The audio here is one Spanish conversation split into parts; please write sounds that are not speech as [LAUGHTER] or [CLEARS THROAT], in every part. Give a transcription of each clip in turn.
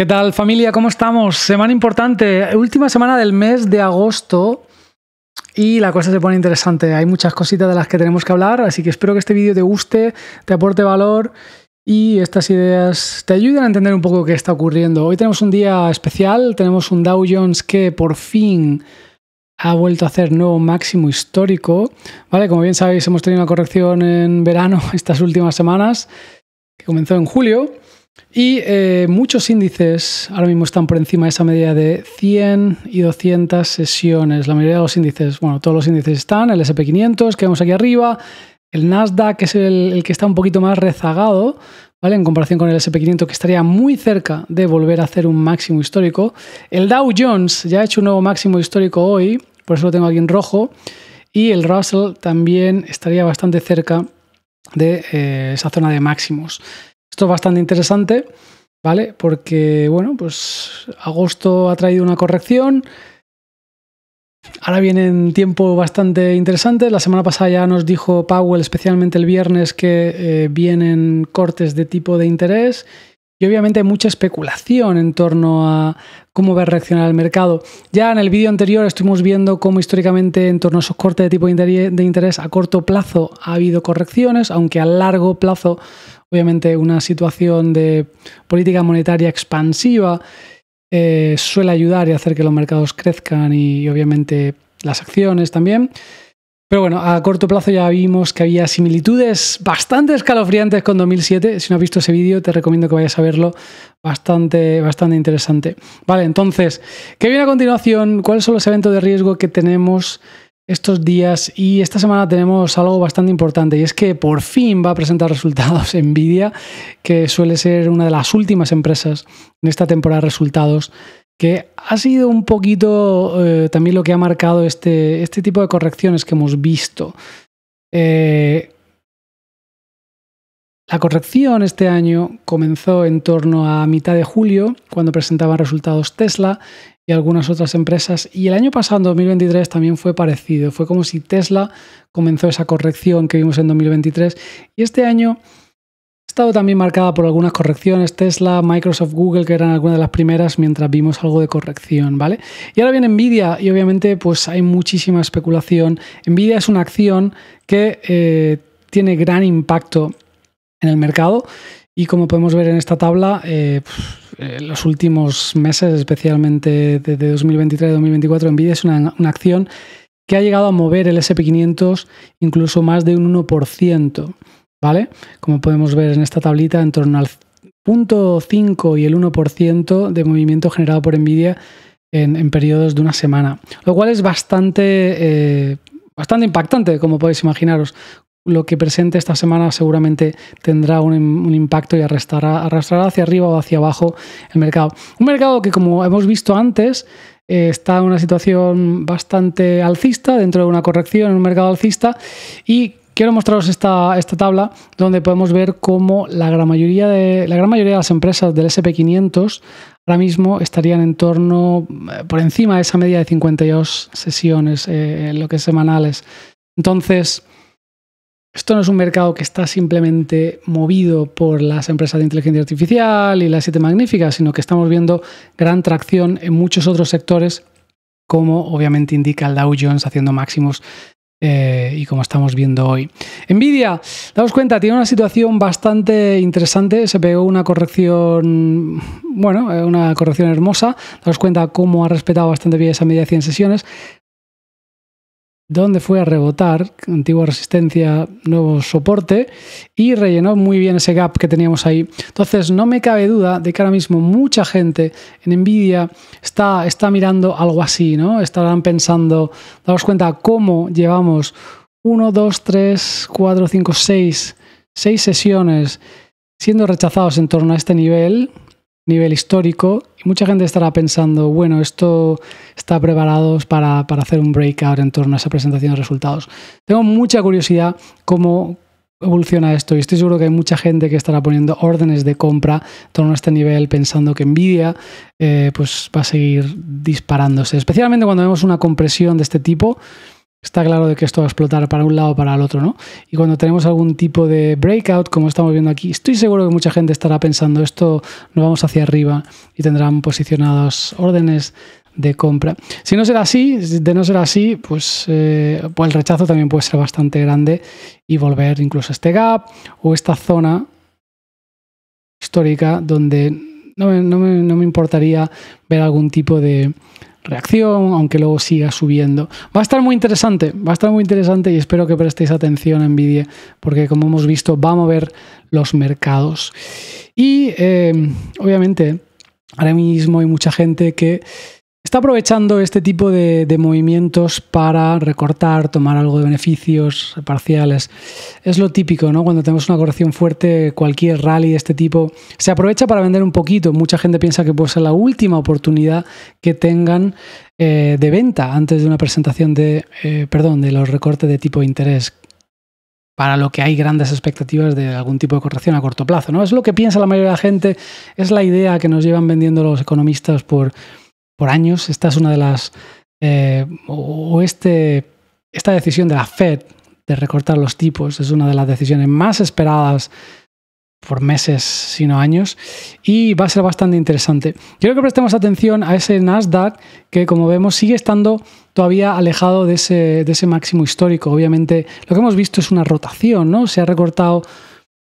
¿Qué tal familia? ¿Cómo estamos? Semana importante, última semana del mes de agosto y la cosa se pone interesante. Hay muchas cositas de las que tenemos que hablar, así que espero que este vídeo te guste, te aporte valor y estas ideas te ayuden a entender un poco qué está ocurriendo. Hoy tenemos un día especial, tenemos un Dow Jones que por fin ha vuelto a hacer nuevo máximo histórico. Vale, como bien sabéis, hemos tenido una corrección en verano [LAUGHS] estas últimas semanas que comenzó en julio. Y eh, muchos índices ahora mismo están por encima de esa media de 100 y 200 sesiones. La mayoría de los índices, bueno, todos los índices están, el SP500 que vemos aquí arriba, el Nasdaq que es el, que está un poquito más rezagado, ¿vale? En comparación con el SP500 que estaría muy cerca de volver a hacer un máximo histórico. El Dow Jones ya ha hecho un nuevo máximo histórico hoy, por eso lo tengo aquí en rojo. Y el Russell también estaría bastante cerca de eh, esa zona de máximos. Esto es bastante interesante, ¿vale? Porque, bueno, pues agosto ha traído una corrección. Ahora vienen tiempo bastante interesante. La semana pasada ya nos dijo Powell, especialmente el viernes, que eh, vienen cortes de tipo de interés. Y obviamente hay mucha especulación en torno a cómo va a reaccionar el mercado. Ya en el vídeo anterior estuvimos viendo cómo históricamente en torno a esos cortes de tipo de interés a corto plazo ha habido correcciones, aunque a largo plazo obviamente una situación de política monetaria expansiva eh, suele ayudar y hacer que los mercados crezcan y, obviamente las acciones también. Pero bueno, a corto plazo ya vimos que había similitudes bastante escalofriantes con 2007. Si no has visto ese vídeo, te recomiendo que vayas a verlo. Bastante, bastante interesante. Vale, entonces, ¿qué viene a continuación? ¿Cuáles son los eventos de riesgo que tenemos estos días y esta semana tenemos algo bastante importante y es que por fin va a presentar resultados [LAUGHS] Nvidia, que suele ser una de las últimas empresas en esta temporada de resultados, que ha sido un poquito eh, también lo que ha marcado este, este, tipo de correcciones que hemos visto. Eh, la corrección este año comenzó en torno a mitad de julio, cuando presentaba resultados Tesla, y algunas otras empresas. Y el año pasado, en 2023, también fue parecido. Fue como si Tesla comenzó esa corrección que vimos en 2023. Y este año ha estado también marcada por algunas correcciones. Tesla, Microsoft, Google, que eran algunas de las primeras, mientras vimos algo de corrección, ¿vale? Y ahora viene Nvidia y obviamente pues hay muchísima especulación. Nvidia es una acción que eh, tiene gran impacto en el mercado y como podemos ver en esta tabla, eh, eh los últimos meses, especialmente desde 2023 y 2024, Nvidia es una, acción que ha llegado a mover el SP500 incluso más de un 1%, ¿vale? Como podemos ver en esta tablita, en torno al 0.5 y el 1% de movimiento generado por Nvidia en, periodos de una semana, lo cual es bastante, eh, bastante impactante, como podéis imaginaros, lo que presente esta semana seguramente tendrá un, impacto y arrastrará, hacia arriba o hacia abajo el mercado. Un mercado que, como hemos visto antes, eh, está en una situación bastante alcista, dentro de una corrección en un mercado alcista, y quiero mostraros esta, esta tabla donde podemos ver cómo la gran mayoría de, la gran mayoría de las empresas del SP500 ahora mismo estarían en torno, eh, por encima de esa media de 52 sesiones, eh, lo que es semanales. Entonces, esto no es un mercado que está simplemente movido por las empresas de inteligencia artificial y las siete magníficas, sino que estamos viendo gran tracción en muchos otros sectores, como obviamente indica el Dow Jones haciendo máximos eh, y como estamos viendo hoy. Nvidia, daos cuenta, tiene una situación bastante interesante, se pegó una corrección, bueno, eh, una corrección hermosa, daos cuenta cómo ha respetado bastante bien esa media de 100 sesiones, donde fue a rebotar, antigua resistencia, nuevo soporte, y rellenó muy bien ese gap que teníamos ahí. Entonces, no me cabe duda de que ahora mismo mucha gente en Nvidia está, está mirando algo así, ¿no? Estarán pensando, daos cuenta cómo llevamos 1, 2, 3, 4, 5, 6, 6 sesiones siendo rechazados en torno a este nivel, nivel histórico. Y mucha gente estará pensando, bueno, esto está preparado para, para hacer un breakout en torno a esa presentación de resultados. Tengo mucha curiosidad cómo, evoluciona esto y estoy seguro que hay mucha gente que estará poniendo órdenes de compra en torno a este nivel pensando que Nvidia eh, pues va a seguir disparándose, especialmente cuando vemos una compresión de este tipo está claro de que esto va a explotar para un lado o para el otro, ¿no? Y cuando tenemos algún tipo de breakout, como estamos viendo aquí, estoy seguro que mucha gente estará pensando esto, nos vamos hacia arriba y tendrán posicionados órdenes de compra. Si no será así, de no ser así, pues, eh, pues el rechazo también puede ser bastante grande y volver incluso a este gap o esta zona histórica donde no me importaría ver algún tipo de, reacción, aunque luego siga subiendo. Va a estar muy interesante, va a estar muy interesante y espero que prestéis atención a Nvidia, porque como hemos visto, va a mover los mercados. Y eh, obviamente, ahora mismo hay mucha gente que está aprovechando este tipo de, movimientos para recortar, tomar algo de beneficios parciales. Es lo típico, ¿no? Cuando tenemos una corrección fuerte, cualquier rally de este tipo se aprovecha para vender un poquito. Mucha gente piensa que puede ser la última oportunidad que tengan eh, de venta antes de una presentación de, eh, perdón, de los recortes de tipo de interés para lo que hay grandes expectativas de algún tipo de corrección a corto plazo. ¿no? Es lo que piensa la mayoría de la gente, es la idea que nos llevan vendiendo los economistas por, por años. Esta es una de las. Eh, o este, esta decisión de la Fed de recortar los tipos es una de las decisiones más esperadas por meses, sino años, y va a ser bastante interesante. creo que prestemos atención a ese Nasdaq que, como vemos, sigue estando todavía alejado de ese, de ese máximo histórico. Obviamente, lo que hemos visto es una rotación, ¿no? Se ha recortado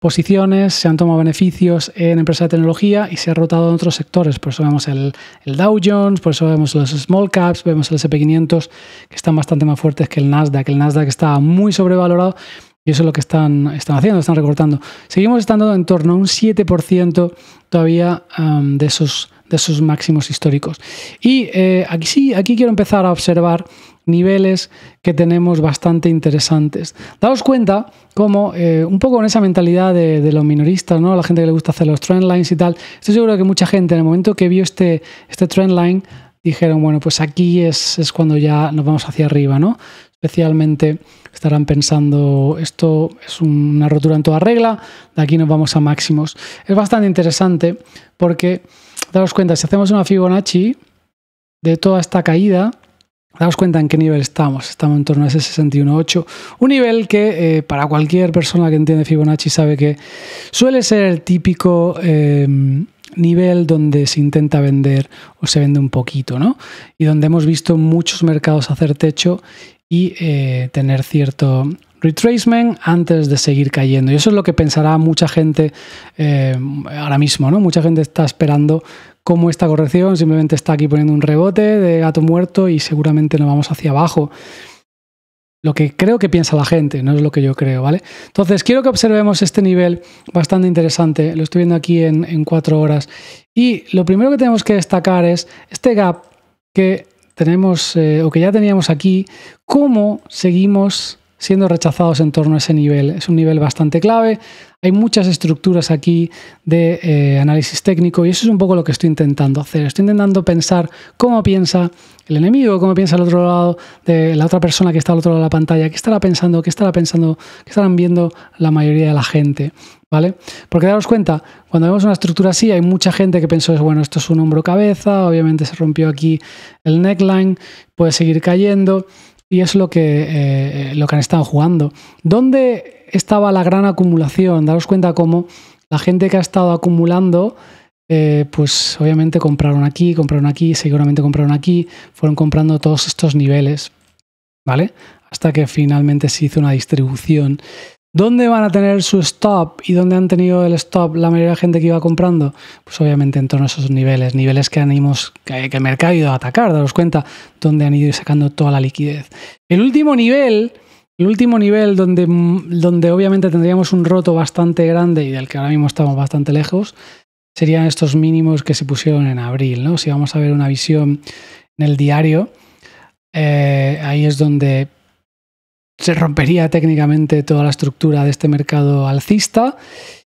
posiciones, se han tomado beneficios en empresas de tecnología y se ha rotado en otros sectores. Por eso vemos el, Dow Jones, por eso vemos los small caps, vemos el SP500 que están bastante más fuertes que el Nasdaq. El Nasdaq está muy sobrevalorado y eso es lo que están, están haciendo, están recortando. Seguimos estando en torno a un 7% todavía de esos de sus máximos históricos. Y eh, aquí sí, aquí quiero empezar a observar niveles que tenemos bastante interesantes. Daos cuenta cómo, eh, un poco con esa mentalidad de, los minoristas, ¿no? la gente que le gusta hacer los trendlines y tal, estoy seguro que mucha gente en el momento que vio este, este trendline dijeron, bueno, pues aquí es, es cuando ya nos vamos hacia arriba, ¿no? Especialmente estarán pensando, esto es una rotura en toda regla, de aquí nos vamos a máximos. Es bastante interesante porque daos cuenta, si hacemos una Fibonacci de toda esta caída, daos cuenta en qué nivel estamos. Estamos en torno a ese 61.8, un nivel que eh, para cualquier persona que entiende Fibonacci sabe que suele ser el típico... Em, nivel donde se intenta vender o se vende un poquito, ¿no? Y donde hemos visto muchos mercados hacer techo y eh, tener cierto, retracement antes de seguir cayendo. Y eso es lo que pensará mucha gente eh, ahora mismo, ¿no? Mucha gente está esperando cómo esta corrección simplemente está aquí poniendo un rebote de gato muerto y seguramente nos vamos hacia abajo. Lo que creo que piensa la gente, no es lo que yo creo, ¿vale? Entonces, quiero que observemos este nivel bastante interesante. Lo estoy viendo aquí en, cuatro horas. Y lo primero que tenemos que destacar es este gap que tenemos eh, o que ya teníamos aquí, cómo seguimos siendo rechazados en torno a ese nivel. Es un nivel bastante clave. Hay muchas estructuras aquí de eh, análisis técnico y eso es un poco lo que estoy intentando hacer. Estoy intentando pensar cómo piensa el enemigo, cómo piensa el otro lado de la otra persona que está al otro lado de la pantalla, qué estará pensando, qué estará pensando, qué estarán viendo la mayoría de la gente. ¿Vale? Porque daros cuenta, cuando vemos una estructura así, hay mucha gente que pensó, bueno, esto es un hombro-cabeza, obviamente se rompió aquí el neckline, puede seguir cayendo y es lo que, eh, lo que han estado jugando. ¿Dónde estaba la gran acumulación? Daros cuenta cómo la gente que ha estado acumulando, eh, pues obviamente compraron aquí, compraron aquí, seguramente compraron aquí, fueron comprando todos estos niveles, ¿vale? Hasta que finalmente se hizo una distribución ¿Dónde van a tener su stop y dónde han tenido el stop la mayoría de la gente que iba comprando? Pues obviamente en torno a esos niveles, niveles que, animos que, el mercado ha ido a atacar, daros cuenta, donde han ido sacando toda la liquidez. El último nivel, el último nivel donde, donde obviamente tendríamos un roto bastante grande y del que ahora mismo estamos bastante lejos, serían estos mínimos que se pusieron en abril, ¿no? Si vamos a ver una visión en el diario, eh, ahí es donde se rompería técnicamente toda la estructura de este mercado alcista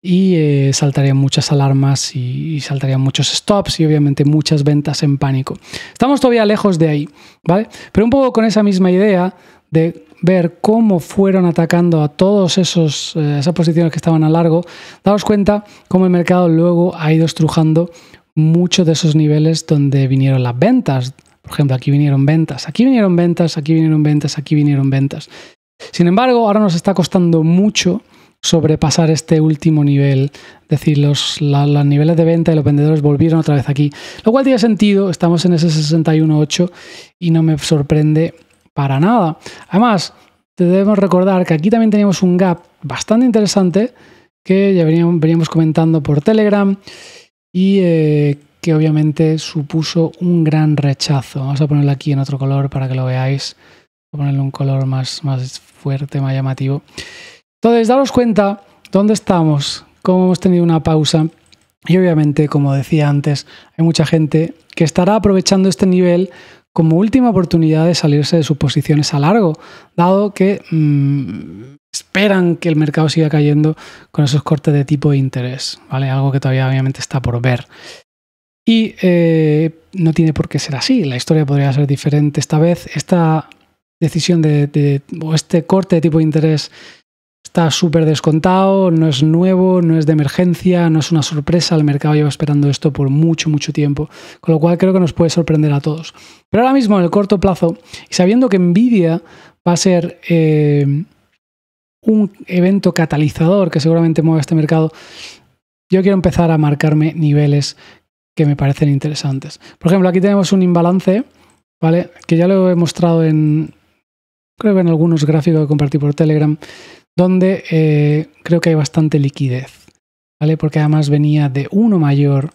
y eh, saltarían muchas alarmas y, saltarían muchos stops y obviamente muchas ventas en pánico. Estamos todavía lejos de ahí, ¿vale? Pero un poco con esa misma idea de ver cómo fueron atacando a todos esos eh, esas posiciones que estaban a largo, daos cuenta cómo el mercado luego ha ido estrujando muchos de esos niveles donde vinieron las ventas. Por ejemplo, aquí vinieron ventas, aquí vinieron ventas, aquí vinieron ventas, aquí vinieron ventas. Sin embargo, ahora nos está costando mucho sobrepasar este último nivel. Es decir, los, niveles de venta y los vendedores volvieron otra vez aquí. Lo cual tiene sentido, estamos en ese 61.8 y no me sorprende para nada. Además, debemos recordar que aquí también teníamos un gap bastante interesante que ya veníamos, comentando por Telegram y eh, que obviamente supuso un gran rechazo. Vamos a ponerlo aquí en otro color para que lo veáis. Voy a ponerle un color más, más fuerte, más llamativo. Entonces, daros cuenta dónde estamos, cómo hemos tenido una pausa. Y obviamente, como decía antes, hay mucha gente que estará aprovechando este nivel como última oportunidad de salirse de sus posiciones a largo, dado que mm, esperan que el mercado siga cayendo con esos cortes de tipo de interés, ¿vale? Algo que todavía obviamente está por ver. Y eh, no tiene por qué ser así, la historia podría ser diferente esta vez. Esta decisión de, este corte de tipo de interés está súper descontado, no es nuevo, no es de emergencia, no es una sorpresa, el mercado lleva esperando esto por mucho, mucho tiempo, con lo cual creo que nos puede sorprender a todos. Pero ahora mismo, en el corto plazo, y sabiendo que Nvidia va a ser eh, un evento catalizador que seguramente mueve este mercado, yo quiero empezar a marcarme niveles que me parecen interesantes. Por ejemplo, aquí tenemos un imbalance, ¿vale? Que ya lo he mostrado en, creo que en algunos gráficos que compartí por Telegram, donde eh, creo que hay bastante liquidez, ¿vale? Porque además venía de uno mayor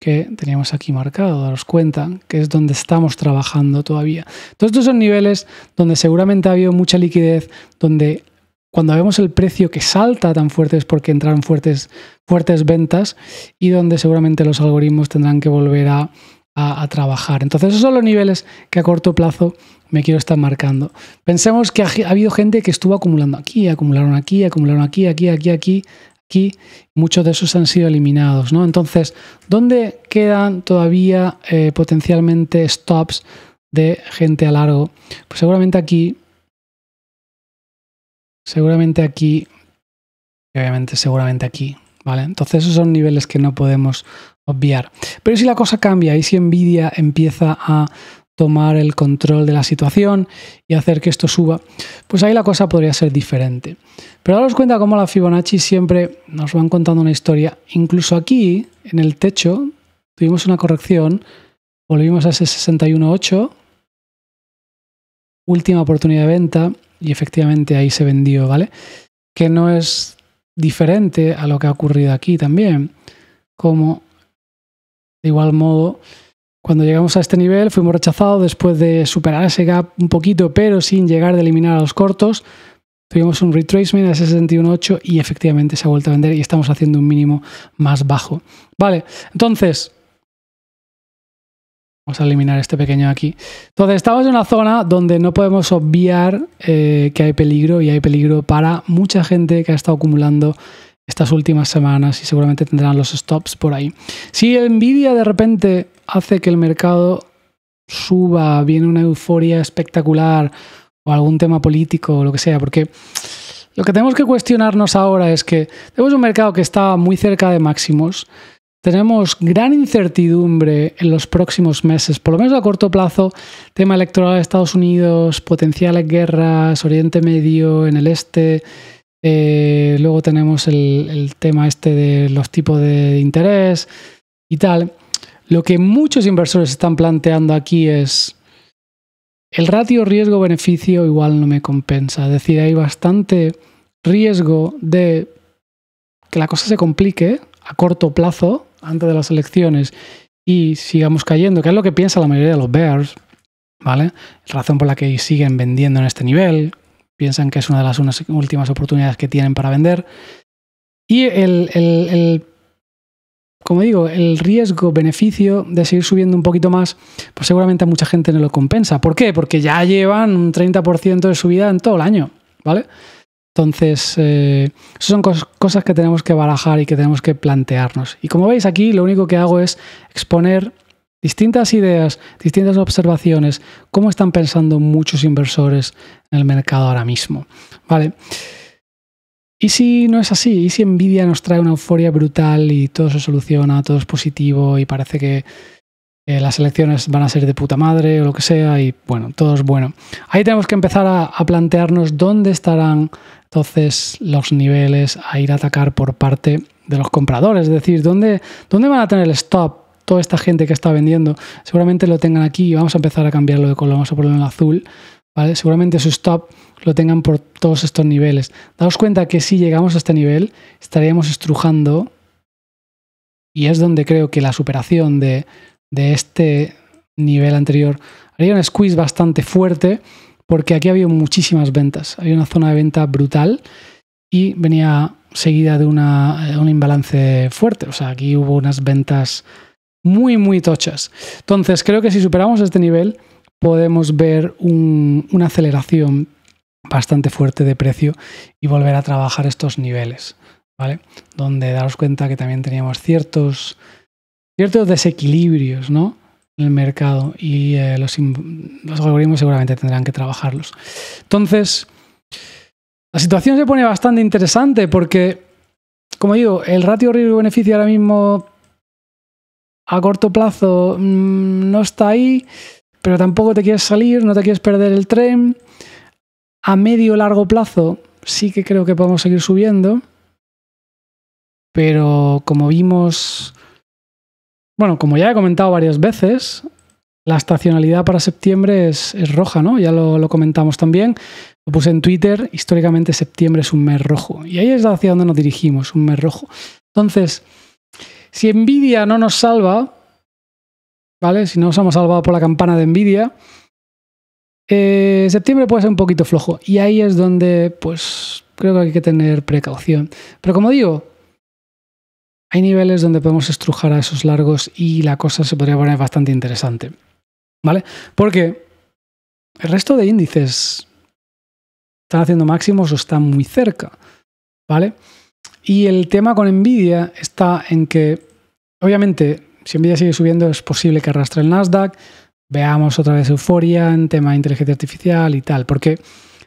que teníamos aquí marcado, daros cuenta, que es donde estamos trabajando todavía. Entonces estos son niveles donde seguramente ha habido mucha liquidez, donde cuando vemos el precio que salta tan fuerte es porque entraron fuertes, fuertes ventas y donde seguramente los algoritmos tendrán que volver a a, trabajar. Entonces, esos son los niveles que a corto plazo me quiero estar marcando. Pensemos que ha, habido gente que estuvo acumulando aquí, acumularon aquí, acumularon aquí, aquí, aquí, aquí, aquí. Muchos de esos han sido eliminados, ¿no? Entonces, ¿dónde quedan todavía eh, potencialmente stops de gente a largo? Pues seguramente aquí. Seguramente aquí. Y obviamente, seguramente aquí. ¿Vale? Entonces esos son niveles que no podemos obviar. Pero si la cosa cambia y si Nvidia empieza a tomar el control de la situación y hacer que esto suba, pues ahí la cosa podría ser diferente. Pero os cuenta cómo la Fibonacci siempre nos van contando una historia. Incluso aquí, en el techo, tuvimos una corrección, volvimos a ese 61.8, última oportunidad de venta, y efectivamente ahí se vendió, ¿vale? Que no es diferente a lo que ha ocurrido aquí también, como de igual modo, cuando llegamos a este nivel fuimos rechazados después de superar ese gap un poquito, pero sin llegar de eliminar a los cortos. Tuvimos un retracement a 61.8 y efectivamente se ha vuelto a vender y estamos haciendo un mínimo más bajo. Vale, entonces... Vamos a eliminar este pequeño aquí. Entonces, estamos en una zona donde no podemos obviar eh, que hay peligro y hay peligro para mucha gente que ha estado acumulando estas últimas semanas y seguramente tendrán los stops por ahí. Si envidia de repente hace que el mercado suba, viene una euforia espectacular o algún tema político o lo que sea, porque lo que tenemos que cuestionarnos ahora es que tenemos un mercado que está muy cerca de máximos, tenemos gran incertidumbre en los próximos meses, por lo menos a corto plazo, tema electoral de Estados Unidos, potenciales guerras, Oriente Medio, en el este, eh, luego tenemos el, tema este de los tipos de interés y tal. Lo que muchos inversores están planteando aquí es el ratio riesgo-beneficio igual no me compensa. Es decir, hay bastante riesgo de que la cosa se complique a corto plazo, antes de las elecciones, y sigamos cayendo, que es lo que piensa la mayoría de los bears, ¿vale? Razón por la que siguen vendiendo en este nivel, piensan que es una de las últimas oportunidades que tienen para vender. Y el, como digo, el riesgo-beneficio de seguir subiendo un poquito más, pues seguramente a mucha gente no lo compensa. ¿Por qué? Porque ya llevan un 30% de subida en todo el año, ¿vale? Entonces, eh, son cosas que tenemos que barajar y que tenemos que plantearnos. Y como veis aquí, lo único que hago es exponer distintas ideas, distintas observaciones, cómo están pensando muchos inversores en el mercado ahora mismo. ¿Vale? ¿Y si no es así? ¿Y si envidia nos trae una euforia brutal y todo se soluciona, todo es positivo y parece que las elecciones van a ser de puta madre o lo que sea y bueno, todo es bueno? Ahí tenemos que empezar a, plantearnos dónde estarán entonces los niveles a ir a atacar por parte de los compradores, es decir, dónde, dónde van a tener el stop toda esta gente que está vendiendo, seguramente lo tengan aquí y vamos a empezar a cambiarlo de color, vamos a ponerlo en azul, ¿vale? Seguramente su stop lo tengan por todos estos niveles. Daos cuenta que si llegamos a este nivel, estaríamos estrujando y es donde creo que la superación de, este nivel anterior haría un squeeze bastante fuerte porque aquí había muchísimas ventas, había una zona de venta brutal y venía seguida de un imbalance fuerte. O sea, aquí hubo unas ventas muy, muy tochas. Entonces, creo que si superamos este nivel, podemos ver una aceleración bastante fuerte de precio y volver a trabajar estos niveles, ¿vale? Donde daros cuenta que también teníamos ciertos, ciertos desequilibrios, ¿no? En el mercado y eh, los, los algoritmos seguramente tendrán que trabajarlos. Entonces, la situación se pone bastante interesante porque, como digo, el ratio riesgo-beneficio ahora mismo a corto plazo mm, no está ahí, pero tampoco te quieres salir, no te quieres perder el tren. A medio largo plazo sí que creo que podemos seguir subiendo, pero como vimos, bueno, como ya he comentado varias veces, la estacionalidad para septiembre es, roja, ¿no? Ya lo, lo, comentamos también. Lo puse en Twitter, históricamente septiembre es un mes rojo. Y ahí es hacia donde nos dirigimos, un mes rojo. Entonces, si envidia no nos salva, ¿vale? Si no hemos salvado por la campana de envidia, eh, septiembre puede ser un poquito flojo. Y ahí es donde, pues, creo que hay que tener precaución. Pero como digo, hay niveles donde podemos estrujar a esos largos y la cosa se podría poner bastante interesante. ¿Vale? Porque el resto de índices están haciendo máximos o están muy cerca. ¿Vale? Y el tema con Nvidia está en que, obviamente, si Nvidia sigue subiendo, es posible que arrastre el Nasdaq, veamos otra vez euforia en tema de inteligencia artificial y tal, porque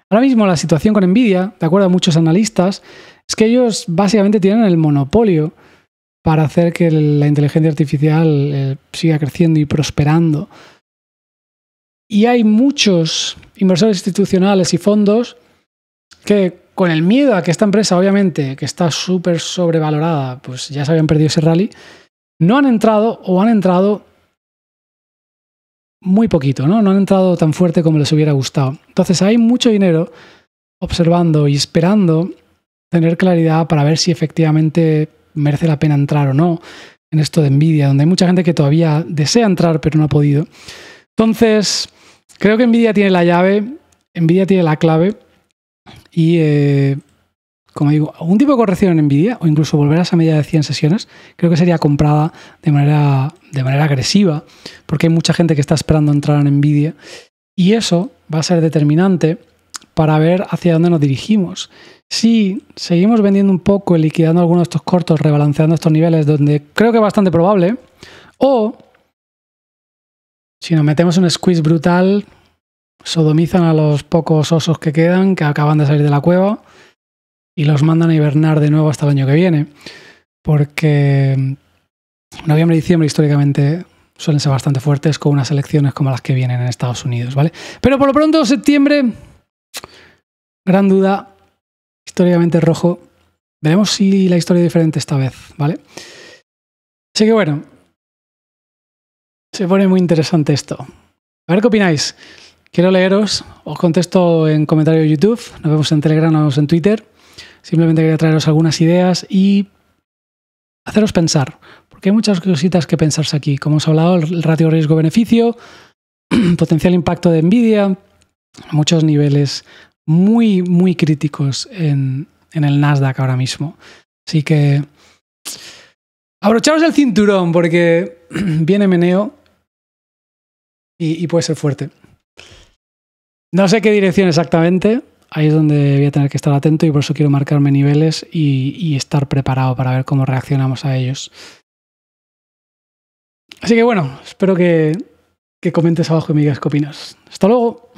ahora mismo la situación con Nvidia, de acuerdo a muchos analistas, es que ellos básicamente tienen el monopolio para hacer que la inteligencia artificial eh, siga creciendo y prosperando. Y hay muchos inversores institucionales y fondos que con el miedo a que esta empresa, obviamente, que está súper sobrevalorada, pues ya se habían perdido ese rally, no han entrado o han entrado muy poquito, ¿no? No han entrado tan fuerte como les hubiera gustado. Entonces hay mucho dinero observando y esperando tener claridad para ver si efectivamente merece la pena entrar o no en esto de Nvidia, donde hay mucha gente que todavía desea entrar pero no ha podido. Entonces, creo que Nvidia tiene la llave, Nvidia tiene la clave y, eh, como digo, algún tipo de corrección en NVIDIA o incluso volver a esa media de 100 sesiones, creo que sería comprada de manera, de manera agresiva, porque hay mucha gente que está esperando entrar en NVIDIA. Y eso va a ser determinante para ver hacia dónde nos dirigimos. Si seguimos vendiendo un poco y liquidando algunos de estos cortos, rebalanceando estos niveles, donde creo que es bastante probable, o si nos metemos un squeeze brutal, sodomizan a los pocos osos que quedan, que acaban de salir de la cueva, y los mandan a hibernar de nuevo hasta el año que viene. Porque noviembre y diciembre históricamente suelen ser bastante fuertes con unas elecciones como las que vienen en Estados Unidos, ¿vale? Pero por lo pronto, septiembre, gran duda, históricamente rojo. Veremos si la historia es diferente esta vez, ¿vale? Así que bueno, se pone muy interesante esto. A ver qué opináis. Quiero leeros, os contesto en comentario de YouTube, nos vemos en Telegram, nos en Twitter. Simplemente quería traeros algunas ideas y haceros pensar, porque hay muchas cositas que pensarse aquí. Como os he hablado, el ratio riesgo-beneficio, [CLEARS THROAT] potencial impacto de Nvidia, muchos niveles muy, muy críticos en, el Nasdaq ahora mismo. Así que abrocharos el cinturón porque [CLEARS THROAT] viene meneo y puede ser fuerte. No sé qué dirección exactamente. Ahí es donde voy a tener que estar atento y por eso quiero marcarme niveles y, estar preparado para ver cómo reaccionamos a ellos. Así que bueno, espero que, que comentes abajo y me digas qué opinas. Hasta luego.